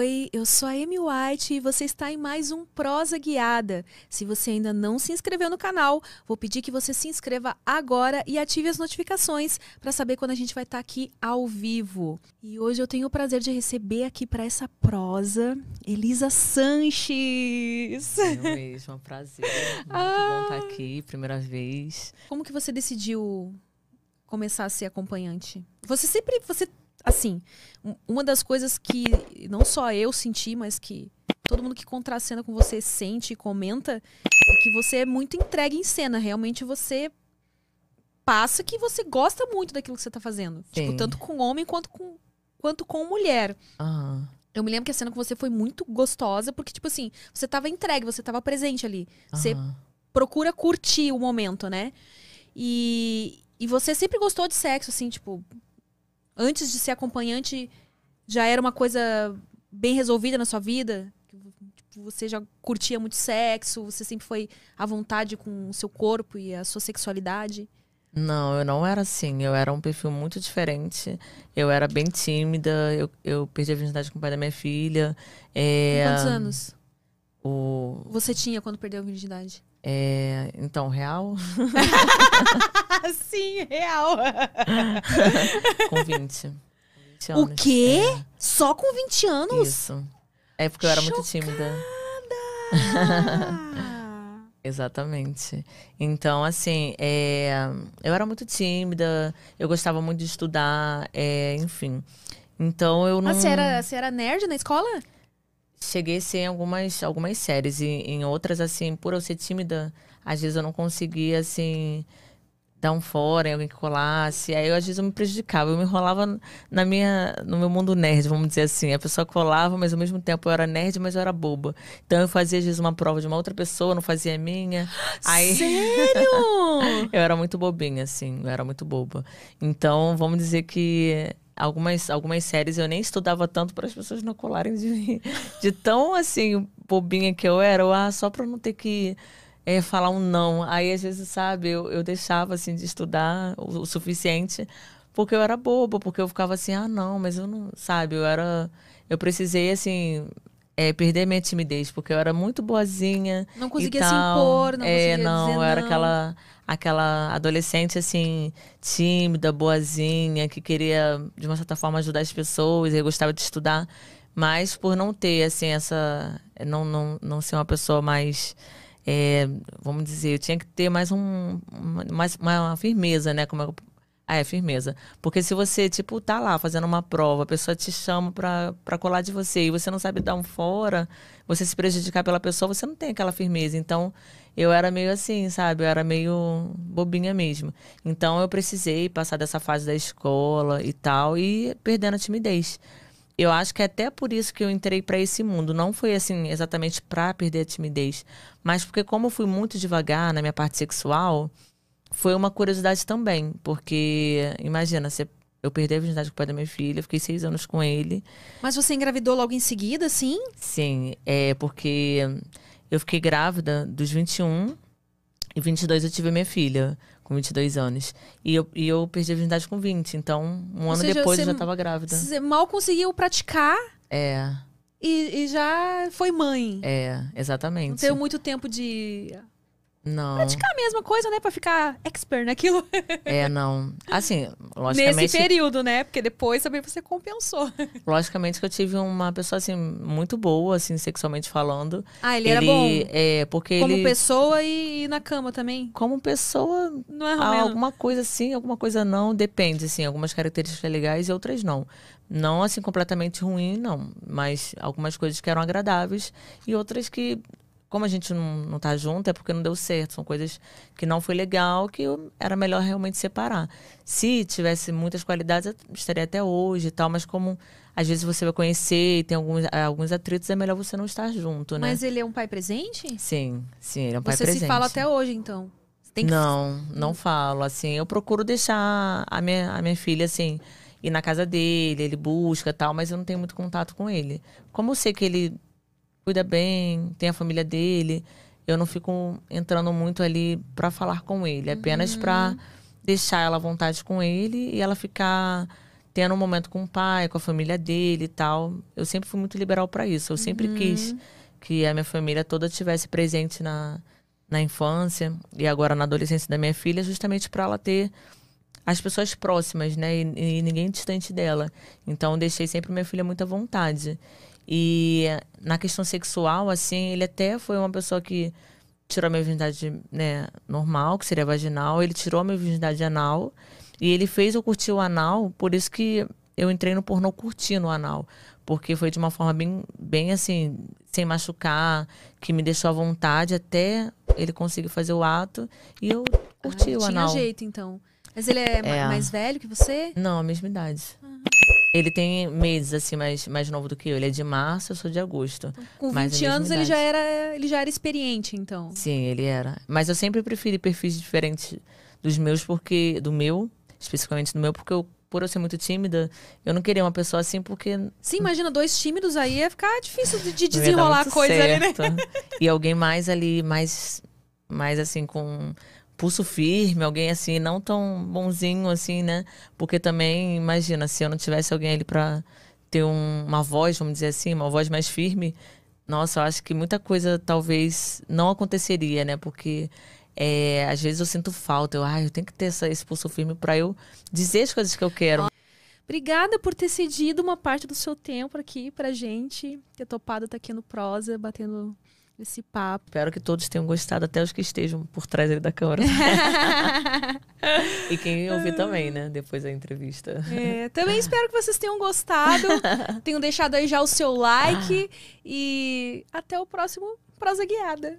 Oi, eu sou a Amy White e você está em mais um Prosa Guiada. Se você ainda não se inscreveu no canal, vou pedir que você se inscreva agora e ative as notificações para saber quando a gente vai estar tá aqui ao vivo. E hoje eu tenho o prazer de receber aqui para essa prosa Elisa Sanches. Eu mesmo, é um prazer. Muito tá ah. bom estar aqui, primeira vez. Como que você decidiu começar a ser acompanhante? Você sempre, você assim, uma das coisas que não só eu senti, mas que todo mundo que contracena com você sente e comenta, é que você é muito entregue em cena. Realmente você passa que você gosta muito daquilo que você está fazendo. Tipo, Sim. Tipo, tanto com homem quanto com, quanto com mulher. Uhum. Eu me lembro que a cena com você foi muito gostosa, porque, tipo assim, você tava entregue, você tava presente ali. Uhum. Você procura curtir o momento, né? E, e você sempre gostou de sexo, assim, tipo, antes de ser acompanhante, já era uma coisa bem resolvida na sua vida? Tipo, você já curtia muito sexo? Você sempre foi à vontade com o seu corpo e a sua sexualidade? Não, eu não era assim. Eu era um perfil muito diferente. Eu era bem tímida. Eu, eu perdi a virgindade com o pai da minha filha. É... Quantos anos? O... Você tinha quando perdeu a virgindade? É, então, real? Sim, real. com 20. 20 anos. O quê? É. Só com 20 anos? Isso. É porque eu era Chocada. muito tímida. Exatamente. Então, assim, é, eu era muito tímida, eu gostava muito de estudar, é, enfim. Então eu ah, não. Ah, você era, você era nerd na escola? cheguei a ser em algumas, algumas séries. E em outras, assim, por eu ser tímida, às vezes eu não conseguia, assim, dar um fora em alguém que colasse. Aí, eu, às vezes, eu me prejudicava. Eu me enrolava na minha, no meu mundo nerd, vamos dizer assim. A pessoa colava, mas ao mesmo tempo eu era nerd, mas eu era boba. Então, eu fazia, às vezes, uma prova de uma outra pessoa, não fazia a minha. Aí... Sério? eu era muito bobinha, assim. Eu era muito boba. Então, vamos dizer que algumas, algumas séries eu nem estudava tanto para as pessoas não colarem de mim. De tão, assim, bobinha que eu era, eu, ah, só para não ter que é, falar um não. Aí, às vezes, sabe, eu, eu deixava, assim, de estudar o, o suficiente porque eu era boba, porque eu ficava assim, ah, não, mas eu não, sabe, eu era. Eu precisei, assim, é, perder minha timidez, porque eu era muito boazinha. Não conseguia se impor, não é, conseguia não, dizer eu era aquela aquela adolescente assim, tímida, boazinha, que queria de uma certa forma ajudar as pessoas, eu gostava de estudar, mas por não ter assim essa não não, não ser uma pessoa mais é, vamos dizer, eu tinha que ter mais um mais uma firmeza, né, como eu ah, é firmeza. Porque se você, tipo, tá lá fazendo uma prova, a pessoa te chama pra, pra colar de você e você não sabe dar um fora, você se prejudicar pela pessoa, você não tem aquela firmeza. Então, eu era meio assim, sabe? Eu era meio bobinha mesmo. Então, eu precisei passar dessa fase da escola e tal, e perdendo a timidez. Eu acho que é até por isso que eu entrei para esse mundo. Não foi assim exatamente para perder a timidez, mas porque como eu fui muito devagar na minha parte sexual, foi uma curiosidade também, porque imagina, você eu perdi a virgindade com o pai da minha filha, fiquei seis anos com ele. Mas você engravidou logo em seguida, sim? Sim, é porque eu fiquei grávida dos 21 e 22 eu tive minha filha, com 22 anos. E eu, e eu perdi a virgindade com 20, então um Ou ano seja, depois eu já estava grávida. Você mal conseguiu praticar. É. E, e, já foi mãe. É, exatamente. Não tenho muito tempo de não. Praticar a mesma coisa, né? Pra ficar expert naquilo. É, não. Assim, logicamente. Nesse período, né? Porque depois também você compensou. Logicamente que eu tive uma pessoa, assim, muito boa, assim, sexualmente falando. Ah, ele, ele era bom? É, porque como ele... pessoa e, na cama também? Como pessoa. Não é ah, Alguma coisa sim, alguma coisa não. Depende, assim. Algumas características legais e outras não. Não, assim, completamente ruim, não. Mas algumas coisas que eram agradáveis e outras que como a gente não, não tá junto, é porque não deu certo. São coisas que não foi legal, que era melhor realmente separar. Se tivesse muitas qualidades, eu estaria até hoje e tal, mas como às vezes você vai conhecer e tem alguns, eh, alguns atritos, é melhor você não estar junto, né? Mas ele é um pai presente? Sim, sim, ele é um pai você presente. Você se fala até hoje, então? Que... Não, não hum. falo. Assim, eu procuro deixar a minha, a minha filha, assim, ir na casa dele, ele busca tal, mas eu não tenho muito contato com ele. Como eu sei que ele cuida bem, tem a família dele. Eu não fico entrando muito ali para falar com ele, é apenas uhum. para deixar ela à vontade com ele e ela ficar tendo um momento com o pai, com a família dele e tal. Eu sempre fui muito liberal para isso. Eu sempre uhum. quis que a minha família toda tivesse presente na, na infância e agora na adolescência da minha filha, justamente para ela ter as pessoas próximas, né? E, e, ninguém distante dela. Então, deixei sempre minha filha muito à vontade. E na questão sexual, assim, ele até foi uma pessoa que tirou a minha virgindade né, normal, que seria vaginal, ele tirou a minha virgindade anal e ele fez eu curtir o anal, por isso que eu entrei no pornô curtindo o anal, porque foi de uma forma bem, bem assim, sem machucar, que me deixou à vontade até ele conseguir fazer o ato e eu curti ah, o tinha anal. Tinha jeito então. Mas ele é, é, mais velho que você? Não, a mesma idade. Ah. Ele tem meses, assim, mais, mais novo do que eu. Ele é de março, eu sou de agosto. Então, com 20 é anos ele já, era, ele já era experiente, então. Sim, ele era. Mas eu sempre preferi perfis diferentes dos meus, porque. Do meu, especificamente do meu, porque eu por eu ser muito tímida, eu não queria uma pessoa assim, porque. Sim, imagina, dois tímidos aí ia ficar difícil de, de desenrolar coisa certo. ali, né? E alguém mais ali, mais, mais assim, com pulso firme, alguém assim, não tão bonzinho assim, né? Porque também, imagina, se eu não tivesse alguém ali pra ter um, uma voz, vamos dizer assim, uma voz mais firme, nossa, eu acho que muita coisa talvez não aconteceria, né? Porque é, às vezes eu sinto falta, eu, ah, eu tenho que ter essa, esse pulso firme para eu dizer as coisas que eu quero. Obrigada por ter cedido uma parte do seu tempo aqui pra gente, ter topado estar tá aqui no Prosa, batendo esse papo. Espero que todos tenham gostado, até os que estejam por trás da câmera. e quem ouvir também, né? Depois da entrevista. É, também espero que vocês tenham gostado. tenham deixado aí já o seu like. E até o próximo Prosa Guiada.